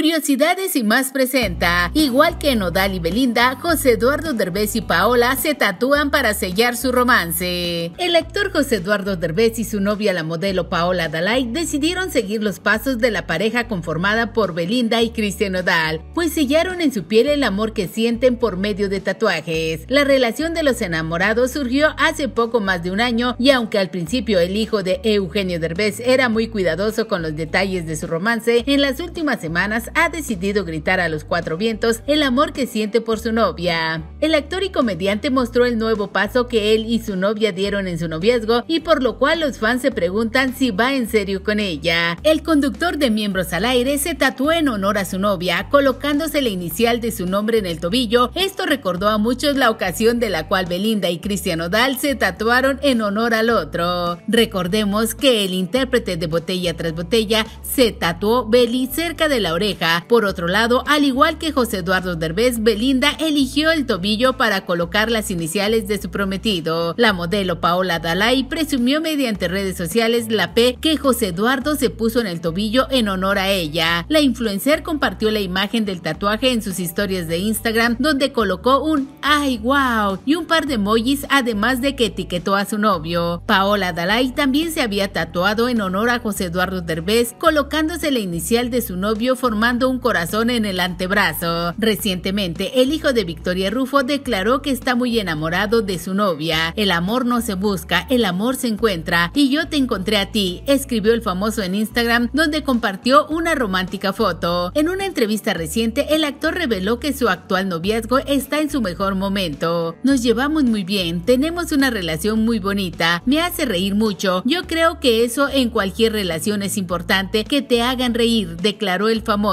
Curiosidades y más presenta. Igual que Nodal y Belinda, José Eduardo Derbez y Paola se tatúan para sellar su romance. El actor José Eduardo Derbez y su novia, la modelo Paola Dalai, decidieron seguir los pasos de la pareja conformada por Belinda y Cristian Nodal, pues sellaron en su piel el amor que sienten por medio de tatuajes. La relación de los enamorados surgió hace poco más de un año y aunque al principio el hijo de Eugenio Derbez era muy cuidadoso con los detalles de su romance, en las últimas semanas ha decidido gritar a los cuatro vientos el amor que siente por su novia. El actor y comediante mostró el nuevo paso que él y su novia dieron en su noviazgo y por lo cual los fans se preguntan si va en serio con ella. El conductor de Miembros al Aire se tatuó en honor a su novia, colocándose la inicial de su nombre en el tobillo. Esto recordó a muchos la ocasión de la cual Belinda y Cristian Odal se tatuaron en honor al otro. Recordemos que el intérprete de Botella tras Botella se tatuó Beli cerca de la oreja por otro lado, al igual que José Eduardo Derbez, Belinda eligió el tobillo para colocar las iniciales de su prometido. La modelo Paola Dalai presumió mediante redes sociales la P que José Eduardo se puso en el tobillo en honor a ella. La influencer compartió la imagen del tatuaje en sus historias de Instagram donde colocó un ¡ay wow! y un par de emojis además de que etiquetó a su novio. Paola Dalai también se había tatuado en honor a José Eduardo Derbez colocándose la inicial de su novio formando un corazón en el antebrazo. Recientemente, el hijo de Victoria Rufo declaró que está muy enamorado de su novia. El amor no se busca, el amor se encuentra y yo te encontré a ti, escribió el famoso en Instagram donde compartió una romántica foto. En una entrevista reciente, el actor reveló que su actual noviazgo está en su mejor momento. Nos llevamos muy bien, tenemos una relación muy bonita, me hace reír mucho. Yo creo que eso en cualquier relación es importante, que te hagan reír, declaró el famoso.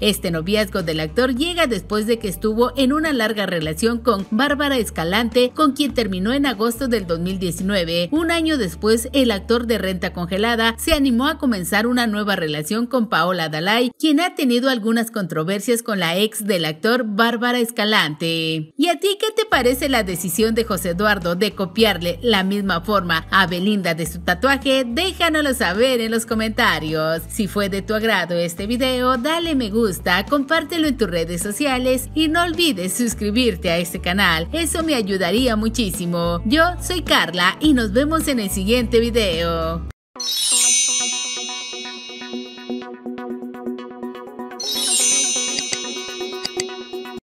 Este noviazgo del actor llega después de que estuvo en una larga relación con Bárbara Escalante, con quien terminó en agosto del 2019. Un año después, el actor de Renta Congelada se animó a comenzar una nueva relación con Paola Dalai, quien ha tenido algunas controversias con la ex del actor Bárbara Escalante. ¿Y a ti qué te parece la decisión de José Eduardo de copiarle la misma forma a Belinda de su tatuaje? Déjanoslo saber en los comentarios. Si fue de tu agrado este video, dale dale me gusta, compártelo en tus redes sociales y no olvides suscribirte a este canal. Eso me ayudaría muchísimo. Yo soy Carla y nos vemos en el siguiente video.